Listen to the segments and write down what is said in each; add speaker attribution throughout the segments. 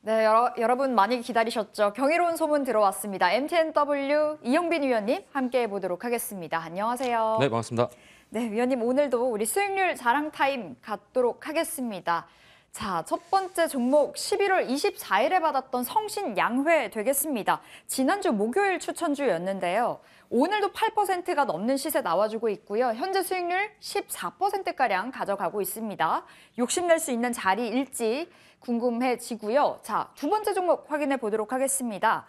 Speaker 1: 네, 여러, 분 많이 기다리셨죠? 경이로운 소문 들어왔습니다. MTNW 이영빈 위원님 함께해 보도록 하겠습니다. 안녕하세요. 네, 반갑습니다. 네, 위원님 오늘도 우리 수익률 자랑 타임 갖도록 하겠습니다. 자, 첫 번째 종목 11월 24일에 받았던 성신 양회 되겠습니다. 지난주 목요일 추천주였는데요. 오늘도 8%가 넘는 시세 나와주고 있고요. 현재 수익률 14%가량 가져가고 있습니다. 욕심낼 수 있는 자리일지 궁금해지고요. 자, 두 번째 종목 확인해 보도록 하겠습니다.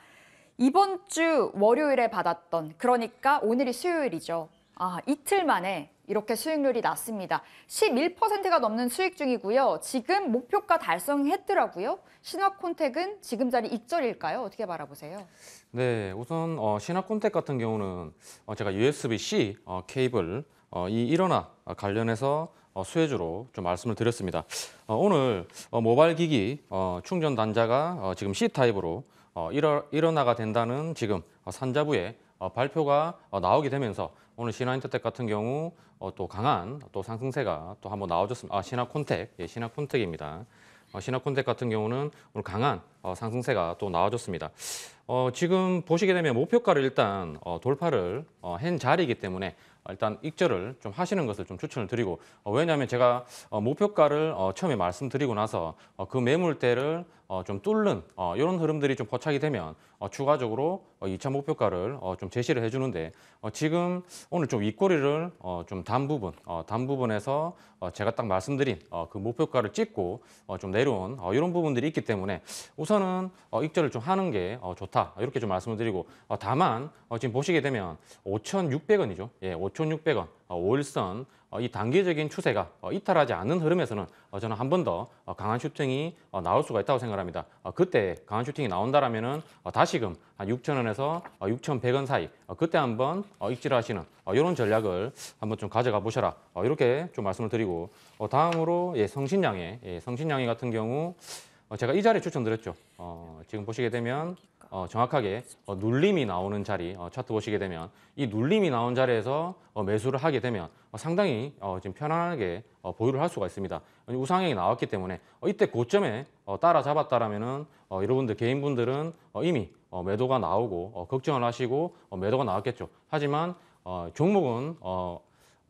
Speaker 1: 이번 주 월요일에 받았던, 그러니까 오늘이 수요일이죠. 아, 이틀 만에 이렇게 수익률이 났습니다. 11%가 넘는 수익 중이고요. 지금 목표가 달성했더라고요. 신화콘택은 지금 자리 익절일까요? 어떻게 바라보세요?
Speaker 2: 네, 우선 어, 신화콘택 같은 경우는 어, 제가 USB-C 어, 케이블 어, 이 일어나 관련해서 어, 수혜주로 좀 말씀을 드렸습니다. 어, 오늘 어, 모바일 기기 어, 충전 단자가 어, 지금 C타입으로 어, 일어, 일어나가 된다는 지금 어, 산자부의 어, 발표가 어, 나오게 되면서 오늘 신한인터텍 같은 경우 어, 또 강한 또 상승세가 또 한번 나와줬습니다. 아, 신한콘택 예, 신한콘텍입니다. 신한콘택 같은 경우는 오늘 강한 상승세가 또 나와줬습니다. 어, 지금 보시게 되면 목표가를 일단 어, 돌파를 어, 한 자리이기 때문에 어, 일단 익절을 좀 하시는 것을 좀 추천을 드리고 어, 왜냐하면 제가 어, 목표가를 어, 처음에 말씀드리고 나서 어, 그 매물대를 어, 좀 뚫는 어, 이런 흐름들이 좀 포착이 되면 어, 추가적으로 어, 2차 목표가를 어, 좀 제시를 해주는데 어, 지금 오늘 좀 윗꼬리를 어, 좀단 부분 어, 단 부분에서 어, 제가 딱 말씀드린 어, 그 목표가를 찍고 어, 좀 내려온 어, 이런 부분들이 있기 때문에 우선은 어, 익절을 좀 하는 게 어, 좋다. 좋다 이렇게 좀 말씀을 드리고 어, 다만 어, 지금 보시게 되면 5,600원이죠. 예, 5,600원 어, 월선 이 단기적인 추세가 이탈하지 않는 흐름에서는 저는 한 번 더 강한 슈팅이 나올 수가 있다고 생각합니다. 그때 강한 슈팅이 나온다라면은 다시금 한 6,000원에서 6,100원 사이 그때 한 번 익질하시는 지 이런 전략을 한번 좀 가져가 보셔라 이렇게 좀 말씀을 드리고 다음으로 예, 성신양의 예, 성신양의 같은 경우 제가 이 자리에 추천드렸죠. 어, 지금 보시게 되면 어, 정확하게 어, 눌림이 나오는 자리 어, 차트 보시게 되면 이 눌림이 나온 자리에서 어, 매수를 하게 되면 어, 상당히 어, 지금 편안하게 어, 보유를 할 수가 있습니다. 우상향이 나왔기 때문에 어, 이때 고점에 어, 따라잡았다라면은 어, 여러분들 개인분들은 어, 이미 어, 매도가 나오고 어, 걱정을 하시고 어, 매도가 나왔겠죠. 하지만 어, 종목은 어,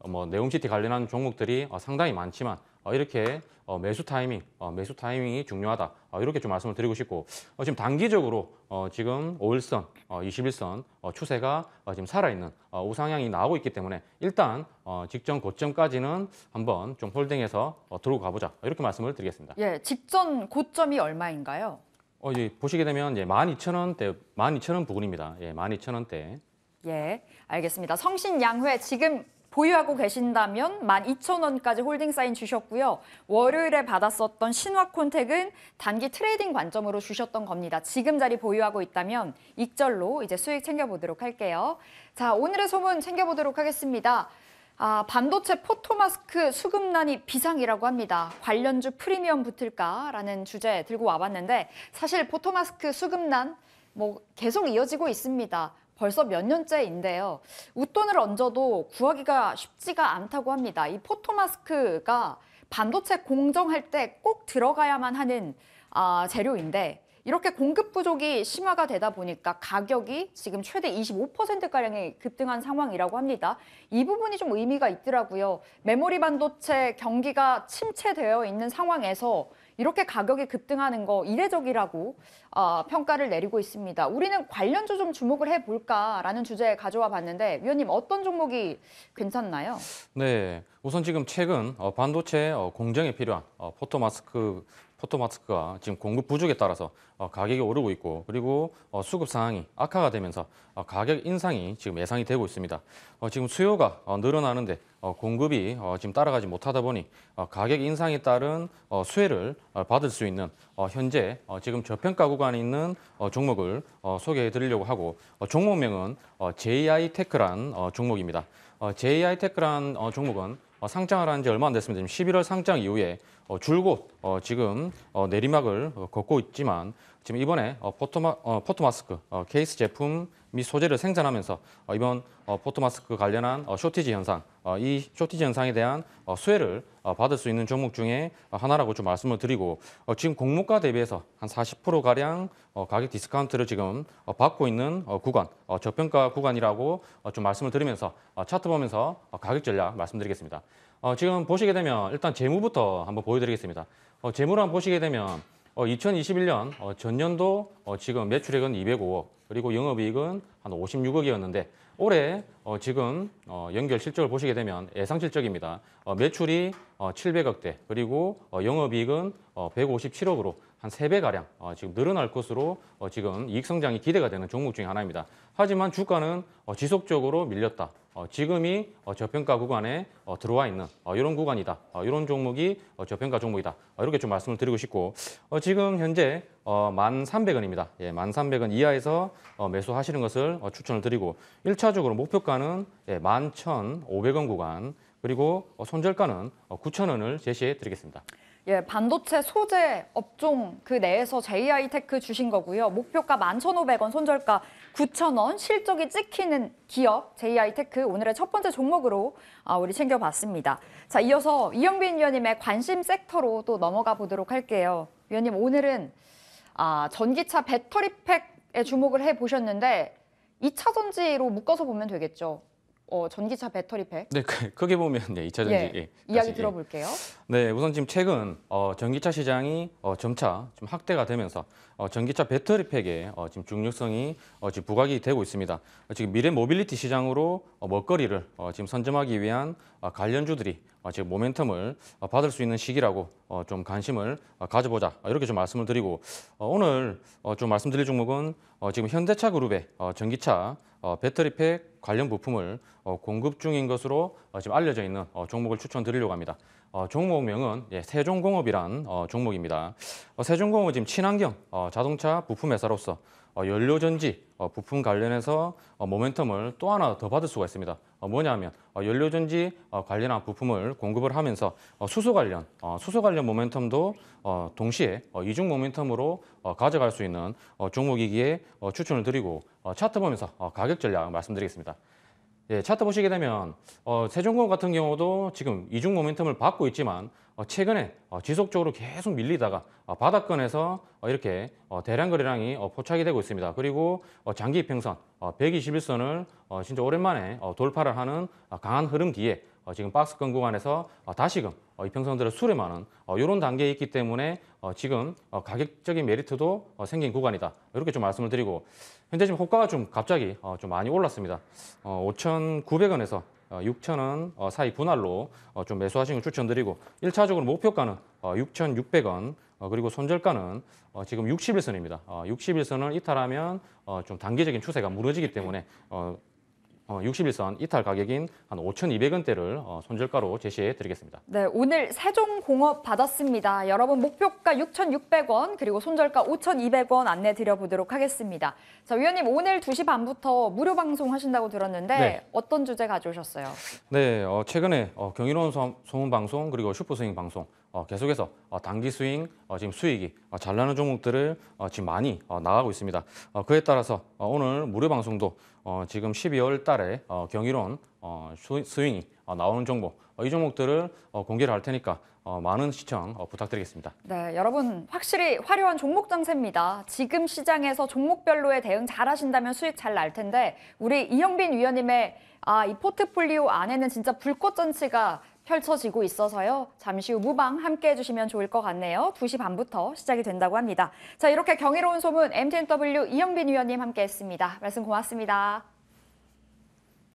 Speaker 2: 뭐 네옴시티 관련한 종목들이 어, 상당히 많지만 어, 이렇게 어, 매수 타이밍, 어, 매수 타이밍이 중요하다. 이렇게 좀 말씀을 드리고 싶고 지금 단기적으로 지금 5일선, 21선 추세가 지금 살아있는 우상향이 나오고 있기 때문에 일단 직전 고점까지는 한번 좀 홀딩해서 들어가 보자. 이렇게 말씀을 드리겠습니다.
Speaker 1: 예, 직전 고점이 얼마인가요?
Speaker 2: 어, 예, 보시게 되면 예, 12,000원대, 12,000원 부근입니다. 예, 12,000원대.
Speaker 1: 예, 알겠습니다. 성신양회 지금 보유하고 계신다면 12,000원까지 홀딩 사인 주셨고요. 월요일에 받았었던 신화콘택은 단기 트레이딩 관점으로 주셨던 겁니다. 지금 자리 보유하고 있다면 익절로 이제 수익 챙겨보도록 할게요. 자, 오늘의 소문 챙겨보도록 하겠습니다. 아, 반도체 포토마스크 수급난이 비상이라고 합니다. 관련주 프리미엄 붙을까라는 주제 들고 와봤는데 사실 포토마스크 수급난 뭐 계속 이어지고 있습니다. 벌써 몇 년째인데요. 웃돈을 얹어도 구하기가 쉽지가 않다고 합니다. 이 포토마스크가 반도체 공정할 때 꼭 들어가야만 하는 아, 재료인데 이렇게 공급 부족이 심화가 되다 보니까 가격이 지금 최대 25%가량이 급등한 상황이라고 합니다. 이 부분이 좀 의미가 있더라고요. 메모리 반도체 경기가 침체되어 있는 상황에서 이렇게 가격이 급등하는 거 이례적이라고 어, 평가를 내리고 있습니다. 우리는 관련주 좀 주목을 해볼까라는 주제에 가져와 봤는데 위원님 어떤 종목이 괜찮나요?
Speaker 2: 네, 우선 지금 최근 어, 반도체 어, 공정에 필요한 어, 포토마스크 포토마스크가 지금 공급 부족에 따라서 어, 가격이 오르고 있고 그리고 어, 수급 상황이 악화가 되면서 어, 가격 인상이 지금 예상이 되고 있습니다. 지금 수요가 늘어나는데 공급이 지금 따라가지 못하다 보니 가격 인상에 따른 수혜를 받을 수 있는 현재 지금 저평가 구간에 있는 종목을 소개해 드리려고 하고 종목명은 JI테크란 종목입니다. JI테크란 종목은 상장을 한 지 얼마 안 됐습니다. 지금 11월 상장 이후에 어, 줄곧 어, 지금 어, 내리막을 어, 걷고 있지만 지금 이번에 어, 포토마, 어, 포토마스크 어, 케이스 제품 및 소재를 생산하면서 어, 이번 어, 포토마스크 관련한 어, 쇼티지 현상, 어, 이 쇼티지 현상에 대한 어, 수혜를 어, 받을 수 있는 종목 중에 하나라고 좀 말씀을 드리고 어, 지금 공모가 대비해서 한 40%가량 어, 가격 디스카운트를 지금 어, 받고 있는 어, 구간, 어, 저평가 구간이라고 어, 좀 말씀을 드리면서 어, 차트 보면서 어, 가격 전략 말씀드리겠습니다. 어, 지금 보시게 되면 일단 재무부터 한번 보여드리겠습니다. 어, 재무를 한번 보시게 되면 어, 2021년 어, 전년도 어, 지금 매출액은 205억 그리고 영업이익은 한 56억이었는데 올해 어, 지금 어, 연결 실적을 보시게 되면 예상 실적입니다. 어, 매출이 어, 700억대 그리고 어, 영업이익은 어, 157억으로 한 3배가량 어, 지금 늘어날 것으로 어, 지금 이익 성장이 기대가 되는 종목 중에 하나입니다. 하지만 주가는 어, 지속적으로 밀렸다. 어, 지금이 어, 저평가 구간에 어, 들어와 있는 이런 구간이다. 이런 종목이 저평가 종목이다. 이렇게 좀 말씀을 드리고 싶고 지금 현재 1 3 0 0 원입니다 예, 3 0 0원 이하에서 매수하시는 것을 추천을 드리고 1차적으로 목표가는 1 1 5 0 0원 구간 그리고 손절가는 9 0 0 0 원을 제시해 드리겠습니다.
Speaker 1: 예, 반도체 소재 업종 그 내에서 JI테크 주신 거고요. 목표가 11,500원, 손절가 9,000원, 실적이 찍히는 기업 JI테크 오늘의 첫 번째 종목으로 아, 우리 챙겨봤습니다. 자, 이어서 이영빈 위원님의 관심 섹터로 또 넘어가 보도록 할게요. 위원님, 오늘은 아, 전기차 배터리팩에 주목을 해보셨는데 이차 전지로 묶어서 보면 되겠죠. 어, 전기차 배터리팩.
Speaker 2: 네, 크게 그, 보면 네, 예, 2차 전지. 예, 예, 이야기 예. 들어볼게요. 네, 우선 지금 최근 어, 전기차 시장이 어, 점차 좀 확대가 되면서 어, 전기차 배터리팩의 어, 지금 중요성이 어, 지금 부각이 되고 있습니다. 어, 지금 미래 모빌리티 시장으로 어, 먹거리를 어, 지금 선점하기 위한 어, 관련주들이 어, 지금 모멘텀을 어, 받을 수 있는 시기라고 어, 좀 관심을 어, 가져보자 어, 이렇게 좀 말씀을 드리고 어, 오늘 어, 좀 말씀드릴 종목은 어, 지금 현대차 그룹의 어, 전기차 어, 배터리팩 관련 부품을 어, 공급 중인 것으로 어, 지금 알려져 있는 어, 종목을 추천드리려고 합니다. 종목명은 예, 세종공업이란 종목입니다. 세종공업은 지금 친환경 자동차 부품 회사로서 어, 연료전지 어, 부품 관련해서 어, 모멘텀을 또 하나 더 받을 수가 있습니다. 뭐냐면 연료전지 관련한 부품을 공급을 하면서 수소 관련 수소 관련 모멘텀도 동시에 이중 모멘텀으로 가져갈 수 있는 종목이기에 추천을 드리고 차트 보면서 가격 전략 말씀드리겠습니다. 예, 차트 보시게 되면 어, 세종공 같은 경우도 지금 이중 모멘텀을 받고 있지만 어, 최근에 어, 지속적으로 계속 밀리다가 어, 바닥권에서 어, 이렇게 어, 대량 거래량이 어, 포착이 되고 있습니다. 그리고 어, 장기 평선 어, 121선을 어, 진짜 오랜만에 어, 돌파를 하는 어, 강한 흐름 뒤에 어, 지금 박스권 구간에서 어, 다시금 어, 이평선들을 수렴하는 이런 단계에 있기 때문에 어, 지금 가격적인 메리트도 생긴 구간이다. 이렇게 좀 말씀을 드리고 현재 지금 호가가 좀 갑자기 좀 많이 올랐습니다. 5,900원에서 6,000원 사이 분할로 좀 매수하시는 걸 추천드리고 1차적으로 목표가는 6,600원 그리고 손절가는 지금 60일선입니다. 60일선을 이탈하면 좀단계적인 추세가 무너지기 때문에 61선 어, 이탈 가격인 한 5,200원대를 어, 손절가로 제시해 드리겠습니다.
Speaker 1: 네, 오늘 세종공업 받았습니다. 여러분 목표가 6,600원 그리고 손절가 5,200원 안내 드려보도록 하겠습니다. 자, 위원님 오늘 2시 반부터 무료 방송 하신다고 들었는데 네. 어떤 주제 가져오셨어요?
Speaker 2: 네, 어, 최근에 어, 경이로운 소문 방송 그리고 슈퍼스윙 방송 어, 계속해서 어, 단기 수익, 어, 지금 수익이 잘 나는 종목들을 지금 많이 나가고 있습니다. 그에 따라서 오늘 무료 방송도 지금 12월 달에 경이론 스윙이 나오는 정보 이 종목들을 공개를 할 테니까 많은 시청 부탁드리겠습니다.
Speaker 1: 네, 여러분 확실히 화려한 종목 장세입니다. 지금 시장에서 종목별로의 대응 잘하신다면 수익 잘 날 텐데 우리 이영빈 위원님의 아, 이 포트폴리오 안에는 진짜 불꽃 전치가 펼쳐지고 있어서요. 잠시 후 무방 함께 해주시면 좋을 것 같네요. 2시 반부터 시작이 된다고 합니다. 자 이렇게 경이로운 소문 MTNW 이영빈 위원님 함께했습니다. 말씀 고맙습니다.